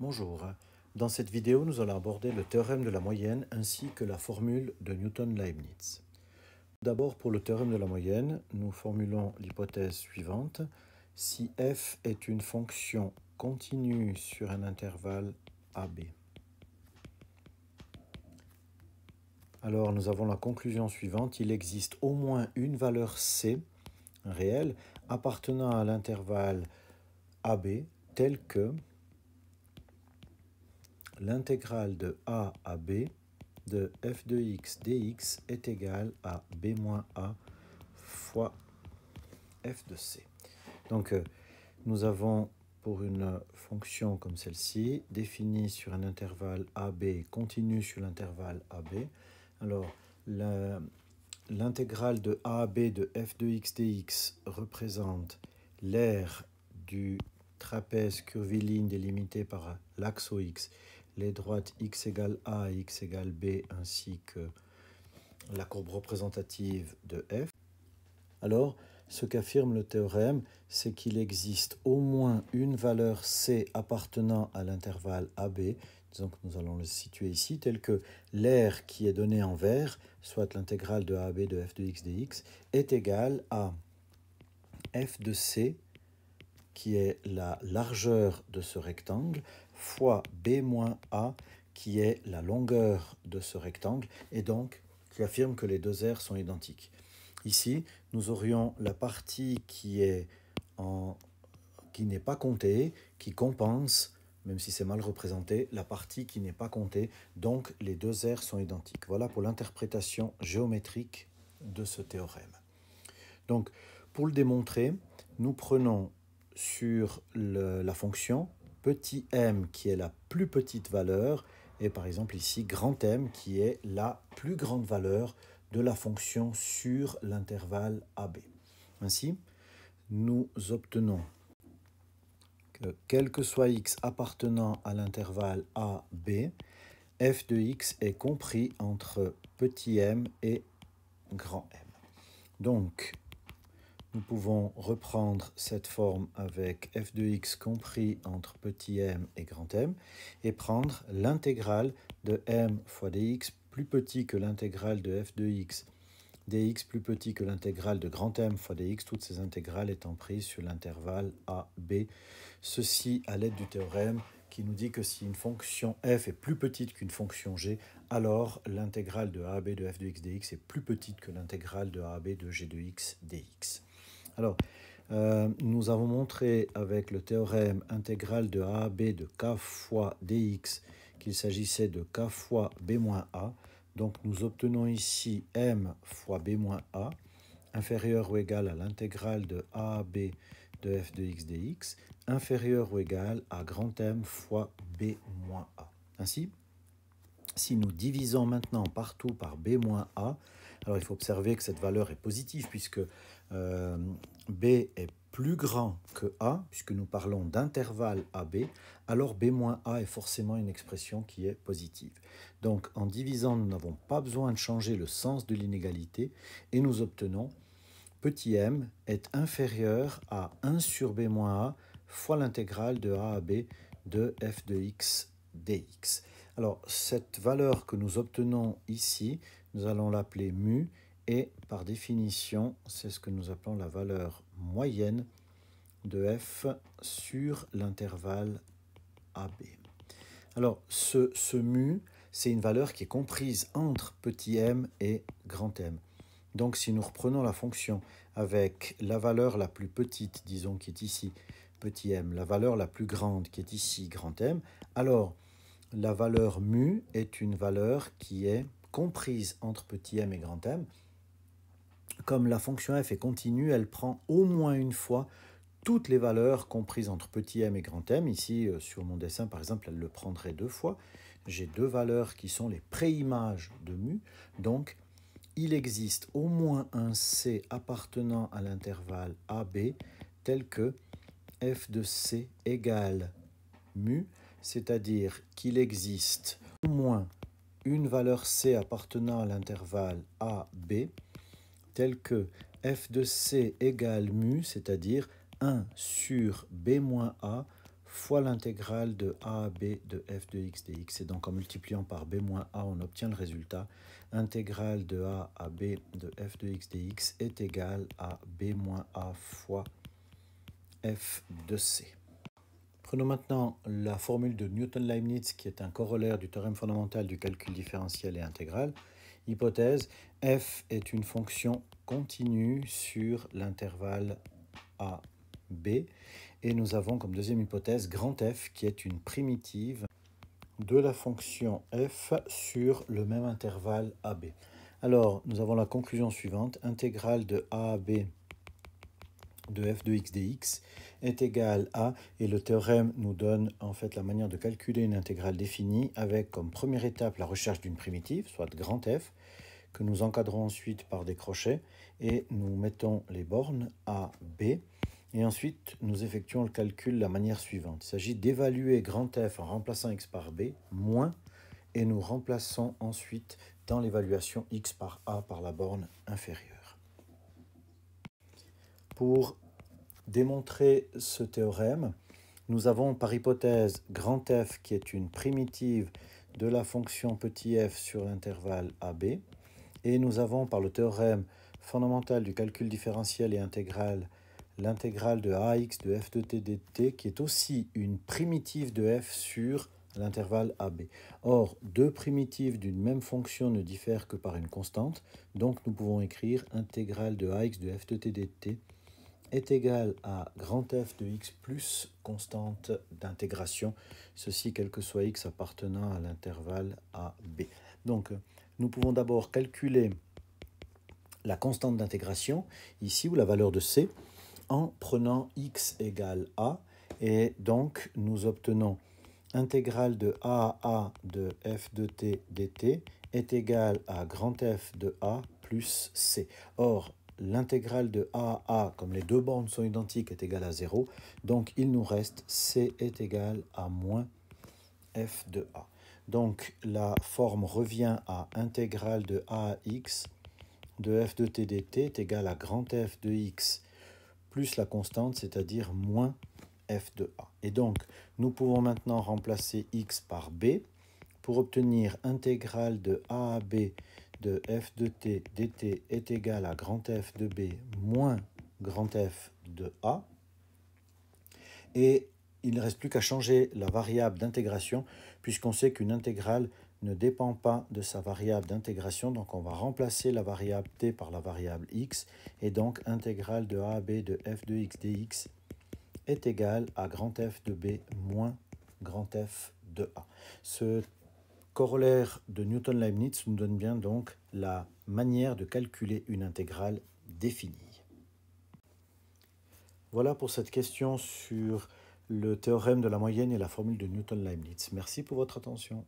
Bonjour. Dans cette vidéo, nous allons aborder le théorème de la moyenne ainsi que la formule de Newton-Leibniz. D'abord, pour le théorème de la moyenne, nous formulons l'hypothèse suivante. Si f est une fonction continue sur un intervalle AB, alors nous avons la conclusion suivante. Il existe au moins une valeur c réelle appartenant à l'intervalle AB tel que l'intégrale de a à b de f de x dx est égale à b moins a fois f de c. Donc, euh, nous avons pour une fonction comme celle-ci, définie sur un intervalle AB, continue sur l'intervalle AB, alors l'intégrale de a b de f de x dx représente l'aire du trapèze curviligne délimité par l'axe x les droites x égale a et x égale b ainsi que la courbe représentative de f, alors ce qu'affirme le théorème, c'est qu'il existe au moins une valeur c appartenant à l'intervalle AB, disons que nous allons le situer ici, tel que l'air qui est donné en vert, soit l'intégrale de AB de f de x dx, est égal à f de c, qui est la largeur de ce rectangle, fois b-a moins qui est la longueur de ce rectangle et donc qui affirme que les deux aires sont identiques. Ici, nous aurions la partie qui est en qui n'est pas comptée, qui compense, même si c'est mal représenté, la partie qui n'est pas comptée, donc les deux aires sont identiques. Voilà pour l'interprétation géométrique de ce théorème. Donc, pour le démontrer, nous prenons sur la fonction petit m qui est la plus petite valeur, et par exemple ici grand m qui est la plus grande valeur de la fonction sur l'intervalle AB. Ainsi, nous obtenons que quel que soit x appartenant à l'intervalle AB, f de x est compris entre petit m et grand m. Donc, nous pouvons reprendre cette forme avec f de x compris entre petit m et grand M et prendre l'intégrale de m fois dx plus petit que l'intégrale de f de x dx plus petit que l'intégrale de grand M fois dx, toutes ces intégrales étant prises sur l'intervalle a, b, ceci à l'aide du théorème qui nous dit que si une fonction f est plus petite qu'une fonction g, alors l'intégrale de a b de f de x dx est plus petite que l'intégrale de a b de g de x dx. Alors, euh, nous avons montré avec le théorème intégral de a b de k fois dx qu'il s'agissait de k fois b moins a. Donc nous obtenons ici m fois b moins a inférieur ou égal à l'intégrale de a b de f de x dx inférieur ou égal à grand m fois b moins a. Ainsi, si nous divisons maintenant partout par b moins a, alors il faut observer que cette valeur est positive puisque euh, B est plus grand que A, puisque nous parlons d'intervalle AB, alors B moins A est forcément une expression qui est positive. Donc en divisant, nous n'avons pas besoin de changer le sens de l'inégalité et nous obtenons petit m est inférieur à 1 sur B moins A fois l'intégrale de A à B de f de x dx. Alors cette valeur que nous obtenons ici, nous allons l'appeler mu et par définition, c'est ce que nous appelons la valeur moyenne de f sur l'intervalle AB. Alors ce, ce mu, c'est une valeur qui est comprise entre petit m et grand M. Donc si nous reprenons la fonction avec la valeur la plus petite, disons qui est ici petit m, la valeur la plus grande qui est ici grand M, alors la valeur mu est une valeur qui est comprise entre petit m et grand m, comme la fonction f est continue, elle prend au moins une fois toutes les valeurs comprises entre petit m et grand m. Ici, euh, sur mon dessin, par exemple, elle le prendrait deux fois. J'ai deux valeurs qui sont les préimages de mu. Donc, il existe au moins un C appartenant à l'intervalle AB tel que f de C égale mu, c'est-à-dire qu'il existe au moins une valeur c appartenant à l'intervalle a, b, telle que f de c égale mu, c'est-à-dire 1 sur b moins a fois l'intégrale de a à b de f de x dx. Et donc en multipliant par b moins a, on obtient le résultat. Intégrale de a à b de f de x dx est égale à b moins a fois f de c. Prenons maintenant la formule de Newton-Leibniz qui est un corollaire du théorème fondamental du calcul différentiel et intégral. Hypothèse, f est une fonction continue sur l'intervalle a, b. Et nous avons comme deuxième hypothèse grand F qui est une primitive de la fonction f sur le même intervalle AB. Alors, nous avons la conclusion suivante, intégrale de a à b de f de x dx est égal à, et le théorème nous donne en fait la manière de calculer une intégrale définie avec comme première étape la recherche d'une primitive, soit grand F, que nous encadrons ensuite par des crochets et nous mettons les bornes A, B. Et ensuite, nous effectuons le calcul de la manière suivante. Il s'agit d'évaluer grand F en remplaçant x par B, moins, et nous remplaçons ensuite dans l'évaluation x par A par la borne inférieure. Pour démontrer ce théorème, nous avons par hypothèse grand F qui est une primitive de la fonction petit f sur l'intervalle AB et nous avons par le théorème fondamental du calcul différentiel et intégral l'intégrale de ax de f de t dt qui est aussi une primitive de f sur l'intervalle AB. Or, deux primitives d'une même fonction ne diffèrent que par une constante, donc nous pouvons écrire intégrale de ax de f de t dt est égal à grand f de x plus constante d'intégration, ceci quel que soit x appartenant à l'intervalle a b. Donc nous pouvons d'abord calculer la constante d'intégration, ici ou la valeur de c, en prenant x égale a, et donc nous obtenons intégrale de a à a de f de t dt est égal à grand f de a plus c. Or, l'intégrale de a à a, comme les deux bornes sont identiques, est égale à 0. Donc il nous reste c est égal à moins f de a. Donc la forme revient à intégrale de a à x de f de t dt est égale à grand f de x plus la constante, c'est-à-dire moins f de a. Et donc nous pouvons maintenant remplacer x par b pour obtenir intégrale de a à b de f de t dt est égal à grand F de b moins grand F de a. Et il ne reste plus qu'à changer la variable d'intégration puisqu'on sait qu'une intégrale ne dépend pas de sa variable d'intégration. Donc on va remplacer la variable t par la variable x et donc intégrale de a à b de f de x dx est égal à grand F de b moins grand F de a. Ce corollaire de Newton-Leibniz nous donne bien donc la manière de calculer une intégrale définie. Voilà pour cette question sur le théorème de la moyenne et la formule de Newton-Leibniz. Merci pour votre attention.